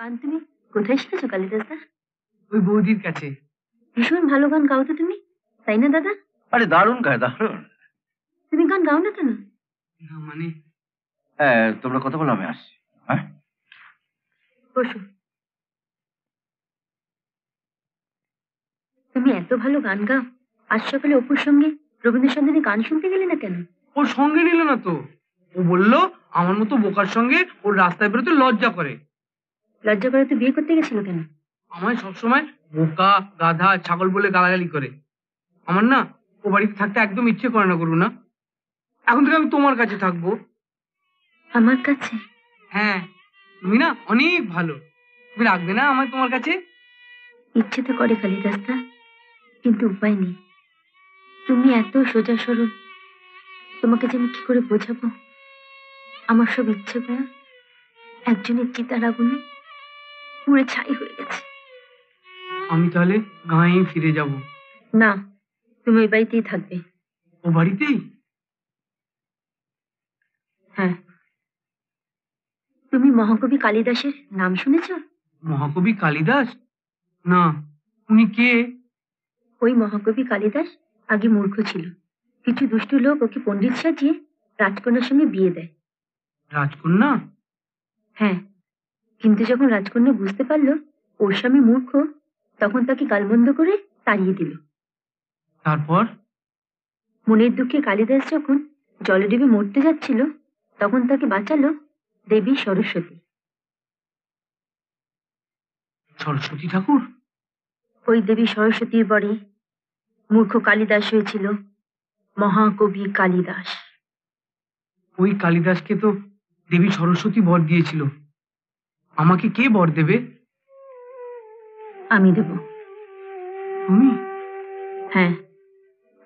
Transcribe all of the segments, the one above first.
গান কোথায় শিখেছো কালিদাসদা ওই বৌদির কাছে ভীষণ ভালো গান গাও তো তুমি তাই না দাদা আরে দারুণ গায় দারুণ তুমি গান গাও না কেন না মানে হ্যাঁ, তোমরা কথা বলো আমি আসছি হ্যাঁ? বসো তুমি এত ভালো গান গাও আজ সকালে অপুর সঙ্গে রবীন্দ্রসঙ্গীতের গান শুনতে গেলে না কেন ও সঙ্গে নিল না তো ও বললো আমার মতো বোকার সঙ্গে ওর রাস্তায় বেরোতে লজ্জা করে লজ্জা করে তুই বিয়ে করতে গেছিল কেন আমায় সবসময় বোকা গাধা ছাগল বলে গালাগালি করে আমার না ও বাড়িতে থাকতে একদম ইচ্ছে করে না করু না এখন থেকে আমি তোমার কাছে থাকবো আমার কাছে হ্যাঁ তুমি না অনেক ভালো তুমি রাখবে না আমার তোমার কাছে ইচ্ছে তো করে খালি রাস্তা কিন্তু উপায় নেই তুমি এত সোজা সরল তোমাকে যে আমি কি করে বোঝাবো আমার সব ইচ্ছে করা একজনের চিতার আগুনে পুড়ে ছাই হয়ে গেছে আমি তাহলে গাঁয়ে ফিরে যাব না তুমি ওই বাড়িতেই থাকবে ও বাড়িতেই হ্যাঁ তুমি মহাকবি কালিদাসের নাম শুনেছ মহাকবি কালিদাস না উনি কে ওই মহাকবি কালিদাস আগে মূর্খ ছিল কিছু দুষ্ট লোক ওকে পণ্ডিত সাজিয়ে রাজকন্যার সঙ্গে বিয়ে দেয় রাজকন্যা হ্যাঁ কিন্তু যখন রাজকন্যা বুঝতে পারল ওর স্বামী মূর্খ তখন তাকে কালবন্ধ করে তাড়িয়ে দিল তারপর মনের দুঃখে কালিদাস যখন জলে ডুবে মরতে যাচ্ছিল তখন তাকে বাঁচালো দেবী সরস্বতী সরস্বতী ঠাকুর ওই দেবী সরস্বতীর বরে মূর্খ কালিদাস হয়েছিল মহাকবি কালিদাস ওই কালিদাসকে তো দেবী সরস্বতী বর দিয়েছিল আমাকে কে বর দেবে আমি দেব তুমি হ্যাঁ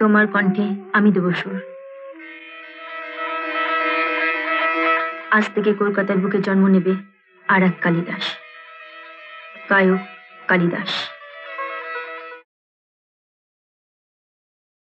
তোমার কণ্ঠে আমি দেব সুর আজ থেকে কলকাতার বুকে জন্ম নেবে আর এক কালিদাস গায়ক কালিদাস